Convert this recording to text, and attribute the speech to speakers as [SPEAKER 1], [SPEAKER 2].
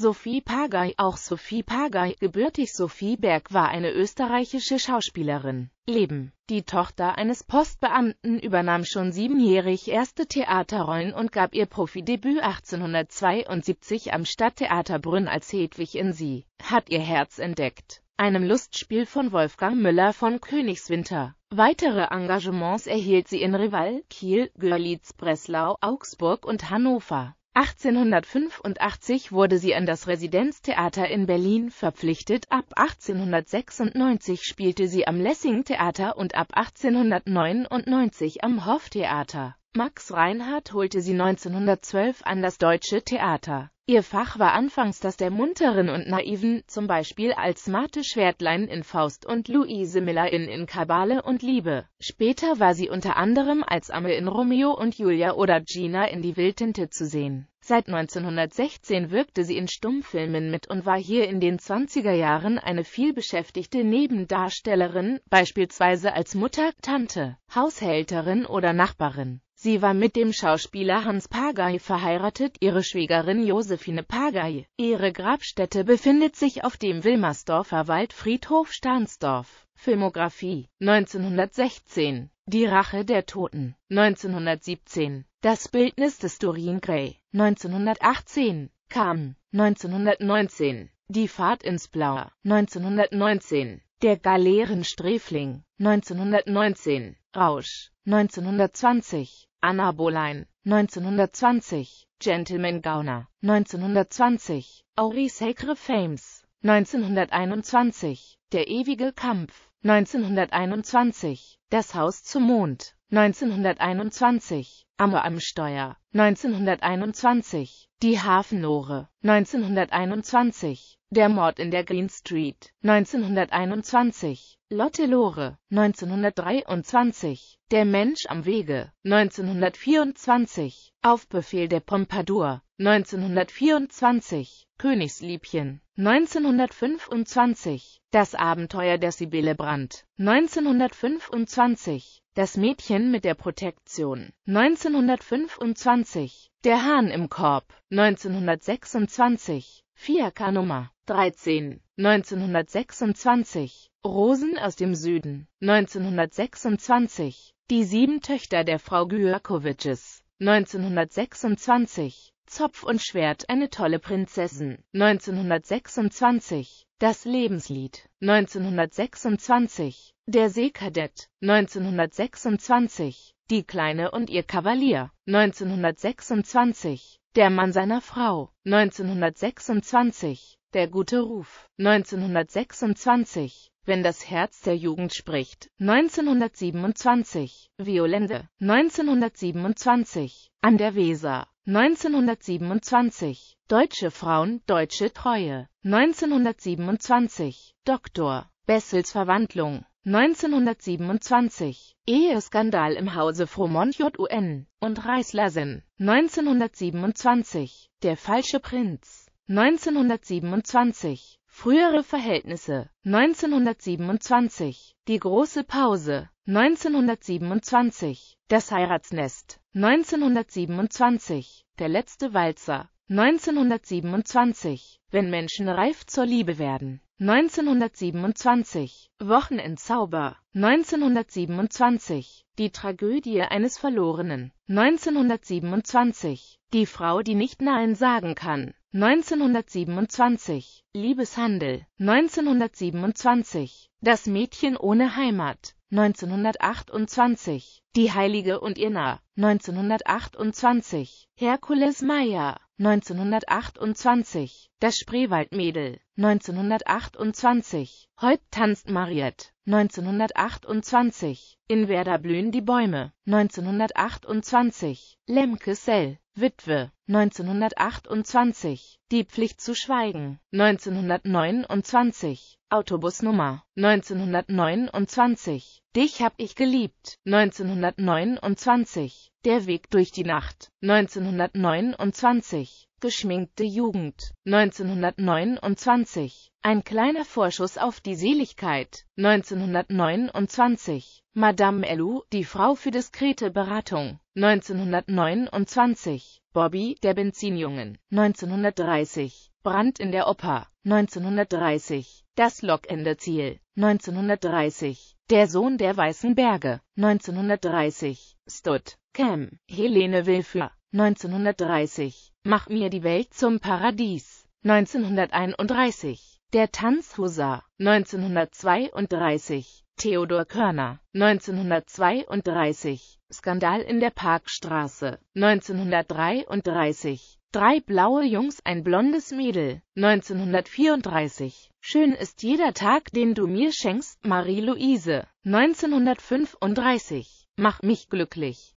[SPEAKER 1] Sophie Pagay, auch Sophie Pagay, gebürtig Sophie Berg, war eine österreichische Schauspielerin. Leben. Die Tochter eines Postbeamten übernahm schon siebenjährig erste Theaterrollen und gab ihr Profidebüt 1872 am Stadttheater Brünn als Hedwig in Sie. Hat ihr Herz entdeckt einem Lustspiel von Wolfgang Müller von Königswinter. Weitere Engagements erhielt sie in Rival, Kiel, Görlitz, Breslau, Augsburg und Hannover. 1885 wurde sie an das Residenztheater in Berlin verpflichtet, ab 1896 spielte sie am Lessing-Theater und ab 1899 am Hoftheater Max Reinhardt holte sie 1912 an das Deutsche Theater. Ihr Fach war anfangs das der Munteren und Naiven, zum Beispiel als Marte Schwertlein in Faust und Luise Miller in In Kabale und Liebe. Später war sie unter anderem als Amme in Romeo und Julia oder Gina in Die Wildtinte zu sehen. Seit 1916 wirkte sie in Stummfilmen mit und war hier in den 20er Jahren eine vielbeschäftigte Nebendarstellerin, beispielsweise als Mutter, Tante, Haushälterin oder Nachbarin. Sie war mit dem Schauspieler Hans Pagay verheiratet, ihre Schwägerin Josephine Pagay. Ihre Grabstätte befindet sich auf dem Wilmersdorfer Waldfriedhof Stahnsdorf. Filmografie 1916 Die Rache der Toten 1917 Das Bildnis des Dorian Gray 1918 Kam 1919 Die Fahrt ins Blaue 1919 Der Galeerensträfling 1919 Rausch 1920, Anna Bolein, 1920, Gentleman Gauner, 1920, Aurie Sacre Fames, 1921, Der ewige Kampf, 1921, Das Haus zum Mond, 1921, Amme am Steuer 1921, Die Hafenore 1921, Der Mord in der Green Street 1921, Lotte Lore 1923, Der Mensch am Wege 1924, Auf Befehl der Pompadour 1924, Königsliebchen 1925, Das Abenteuer der Sibylle Brandt 1925, Das Mädchen mit der Protektion 19 1925, Der Hahn im Korb 1926, Fiaker Nummer 13 1926, Rosen aus dem Süden 1926, Die sieben Töchter der Frau Gyakovices 1926, Zopf und Schwert, eine tolle Prinzessin 1926, Das Lebenslied 1926, Der Seekadett 1926 die Kleine und ihr Kavalier, 1926, Der Mann seiner Frau, 1926, Der gute Ruf, 1926, Wenn das Herz der Jugend spricht, 1927, Violende, 1927, An der Weser, 1927, Deutsche Frauen, deutsche Treue, 1927, Doktor, Bessels Verwandlung, 1927, Eheskandal im Hause Frohmont JUN und Reißlassen, 1927, Der falsche Prinz, 1927, Frühere Verhältnisse, 1927, Die große Pause, 1927, Das Heiratsnest, 1927, Der letzte Walzer, 1927, Wenn Menschen reif zur Liebe werden, 1927 Wochenendzauber 1927 Die Tragödie eines Verlorenen 1927 Die Frau, die nicht Nein sagen kann 1927 Liebeshandel 1927 Das Mädchen ohne Heimat 1928 Die Heilige und ihr Narr 1928 Herkules Meyer 1928, das Spreewaldmädel, 1928, Heut tanzt Mariette, 1928, in Werder blühen die Bäume, 1928, Lemke Sell, Witwe, 1928, die Pflicht zu schweigen. 1929. Autobusnummer 1929. Dich hab ich geliebt. 1929. Der Weg durch die Nacht. 1929. Geschminkte Jugend. 1929. Ein kleiner Vorschuss auf die Seligkeit. 1929. Madame Elou, die Frau für diskrete Beratung. 1929. Bobby, der Benzinjungen, 1930, Brand in der Oper, 1930, das lockende Ziel, 1930, der Sohn der Weißen Berge, 1930, Stud, Cam, Helene Wilfer, 1930, Mach mir die Welt zum Paradies, 1931, der Tanzhusar, 1932, Theodor Körner, 1932, Skandal in der Parkstraße 1933. Drei blaue Jungs, ein blondes Mädel 1934. Schön ist jeder Tag, den du mir schenkst, Marie-Louise 1935. Mach mich glücklich